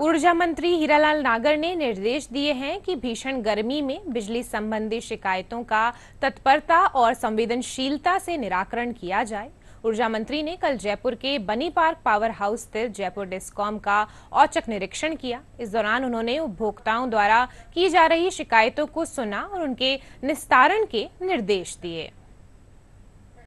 ऊर्जा मंत्री हीरालाल नागर ने निर्देश दिए हैं कि भीषण गर्मी में बिजली संबंधी शिकायतों का तत्परता और संवेदनशीलता से निराकरण किया जाए ऊर्जा मंत्री ने कल जयपुर के बनी पार्क पावर हाउस स्थित जयपुर डिस्कॉम का औचक निरीक्षण किया इस दौरान उन्होंने उपभोक्ताओं द्वारा की जा रही शिकायतों को सुना और उनके निस्तारण के निर्देश दिए